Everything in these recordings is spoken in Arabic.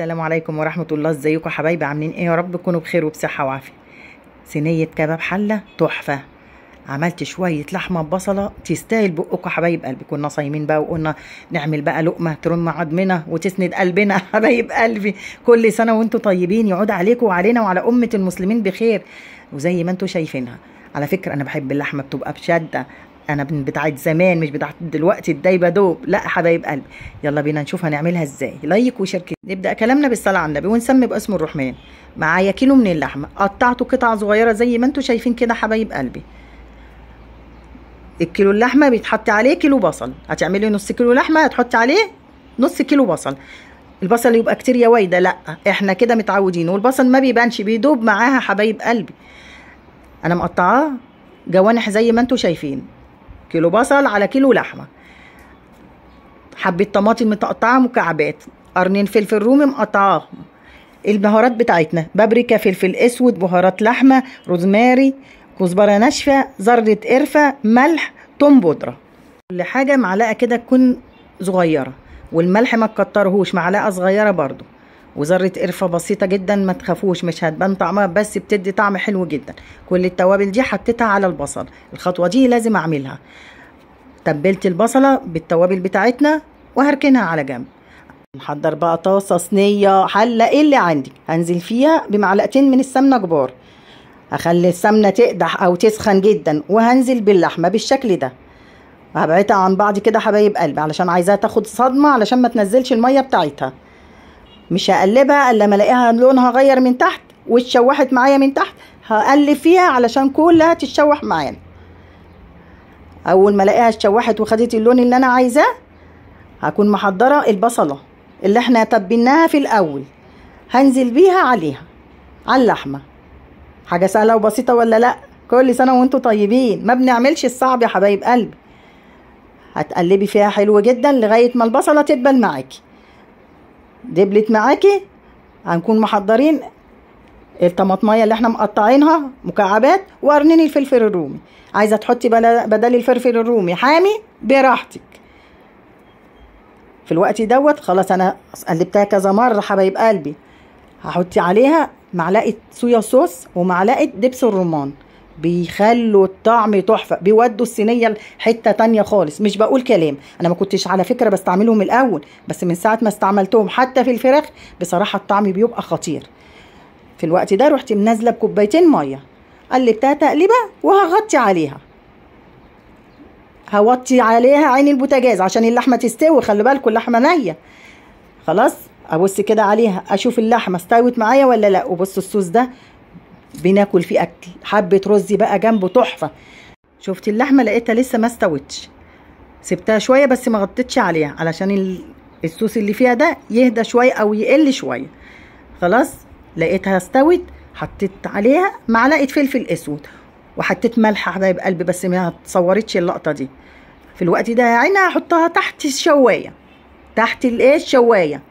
السلام عليكم ورحمة الله ازيكم حبايبي عاملين ايه يا رب تكونوا بخير وبصحة وعافية صينية كباب حلة تحفة عملت شوية لحمة ببصلة تستاهل بقكم حبايب قلبي كنا صايمين بقى وقلنا نعمل بقى لقمة ترم عضمنا وتسند قلبنا حبايب قلبي كل سنة وانتم طيبين يعود عليكم وعلينا وعلى أمة المسلمين بخير وزي ما انتم شايفينها على فكرة أنا بحب اللحمة بتبقى بشدة انا بتاعت زمان مش بتاعت دلوقتي الدايبه دوب لا حبايب قلبي يلا بينا نشوف هنعملها ازاي لايك وشير نبدا كلامنا بالصلاه على النبي ونسمي باسم الرحمن معايا كيلو من اللحمه قطعته قطع صغيره زي ما انتم شايفين كده حبايب قلبي الكيلو اللحمه بيتحط عليه كيلو بصل هتعملي نص كيلو لحمه هتحطي عليه نص كيلو بصل البصل يبقى كتير يا وايده لا احنا كده متعودين والبصل ما بيبانش بيدوب معاها حبايب قلبي انا مقطعاه جوانح زي ما انتم شايفين كيلو بصل على كيلو لحمه حبه طماطم متقطعه مكعبات قرنين فلفل رومي مقطعاه البهارات بتاعتنا بابريكا فلفل اسود بهارات لحمه روزماري كزبره ناشفه ذره قرفه ملح توم بودره كل حاجه معلقه كده تكون صغيره والملح ما تكترهوش معلقه صغيره برضو وذره قرفه بسيطه جدا ما تخافوش مش هتبان طعمها بس بتدي طعم حلو جدا كل التوابل دي حطيتها على البصل الخطوه دي لازم اعملها تبلت البصله بالتوابل بتاعتنا وهركنها على جنب نحضر بقى طاسه صينيه حله ايه اللي عندي هنزل فيها بمعلقتين من السمنه كبار هخلي السمنه تقدح او تسخن جدا وهنزل باللحمه بالشكل ده هبعتها عن بعض كده حبايب قلبي علشان عايزاها تاخد صدمه علشان ما تنزلش الميه بتاعتها مش هقلبها الا ما الاقيها لونها غير من تحت واتشوحت معايا من تحت هقلب فيها علشان كلها تتشوح معايا اول ما الاقيها اتشوحت وخدت اللون اللي انا عايزاه هكون محضره البصله اللي احنا تبيناها في الاول هنزل بيها عليها على اللحمه حاجه سهله وبسيطه ولا لا كل سنه وانتم طيبين ما بنعملش الصعب يا حبايب قلبي هتقلبي فيها حلو جدا لغايه ما البصله تدبل معاكي دبلت معاكي هنكون محضرين الطماطميه اللي احنا مقطعينها مكعبات وقرنين الفلفل الرومي عايزه تحطي بدل الفلفل الرومي حامي براحتك في الوقت دوت خلاص انا قلبتها كذا مره حبايب قلبي هحطي عليها معلقه صويا صوص ومعلقه دبس الرمان بيخلوا الطعم تحفه بيودوا الصينيه لحته تانية خالص مش بقول كلام انا ما كنتش على فكره بستعملهم الاول بس من ساعه ما استعملتهم حتى في الفراخ بصراحه الطعم بيبقى خطير في الوقت ده رحت منزله بكوبايتين ميه قلبتها تقليبه وهغطي عليها هوطي عليها عين البوتاجاز عشان اللحمه تستوي خلي بالكم اللحمه نيه خلاص ابص كده عليها اشوف اللحمه استوت معايا ولا لا وبص الصوص ده بناكل فيه اكل حبه رز بقى جنبه تحفه شفتي اللحمه لقيتها لسه ما استوتش سبتها شويه بس ما غطيتش عليها علشان الصوص اللي فيها ده يهدى شويه او يقل شويه خلاص لقيتها استوت حطيت عليها معلقه فلفل اسود وحطيت ملح حبايب قلبي بس ما اتصورتش اللقطه دي في الوقت ده يا عيني هحطها تحت الشوايه تحت الايه الشوايه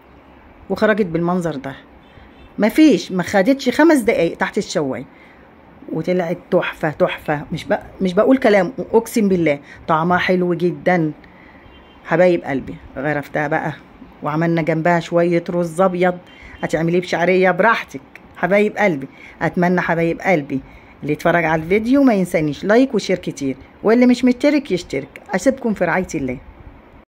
وخرجت بالمنظر ده مفيش ما خدتش خمس دقايق تحت الشواي وطلعت تحفه تحفه مش بق... مش بقول كلام اقسم بالله طعمها حلو جدا حبايب قلبي غرفتها بقى وعملنا جنبها شويه رز ابيض هتعمليه بشعريه براحتك حبايب قلبي اتمنى حبايب قلبي اللي يتفرج على الفيديو ما ينسانيش لايك وشير كتير واللي مش مشترك يشترك اسيبكم في رعايه الله